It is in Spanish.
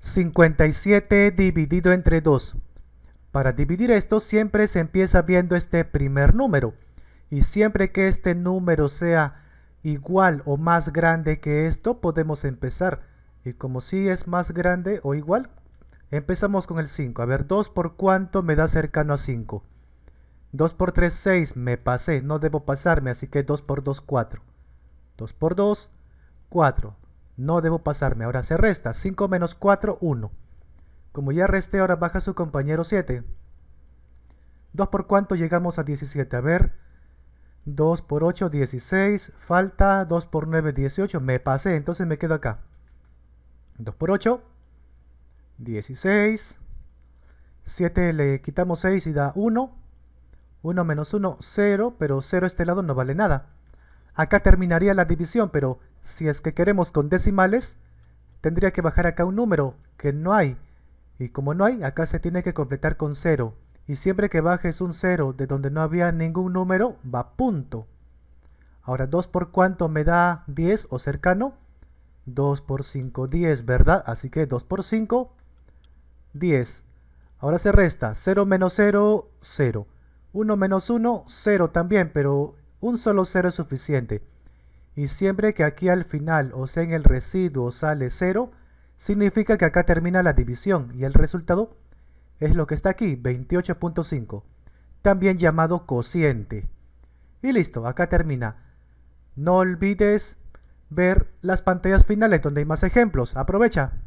57 dividido entre 2. Para dividir esto siempre se empieza viendo este primer número. Y siempre que este número sea igual o más grande que esto, podemos empezar. Y como si es más grande o igual, empezamos con el 5. A ver, 2 por cuánto me da cercano a 5. 2 por 3, 6. Me pasé, no debo pasarme, así que 2 por 2, 4. 2 por 2, 4. No debo pasarme, ahora se resta. 5 menos 4, 1. Como ya resté, ahora baja su compañero 7. 2 por cuánto llegamos a 17, a ver. 2 por 8, 16. Falta 2 por 9, 18. Me pasé, entonces me quedo acá. 2 por 8, 16. 7 le quitamos 6 y da 1. 1 menos 1, 0, pero 0 este lado no vale nada. Acá terminaría la división, pero si es que queremos con decimales, tendría que bajar acá un número, que no hay. Y como no hay, acá se tiene que completar con 0. Y siempre que bajes un 0 de donde no había ningún número, va punto. Ahora, 2 por cuánto me da 10 o cercano? 2 por 5, 10, ¿verdad? Así que 2 por 5, 10. Ahora se resta, 0 menos 0, 0. 1 menos 1, 0 también, pero un solo 0 es suficiente. Y siempre que aquí al final, o sea en el residuo, sale 0, significa que acá termina la división y el resultado es lo que está aquí, 28.5, también llamado cociente. Y listo, acá termina. No olvides ver las pantallas finales donde hay más ejemplos. Aprovecha.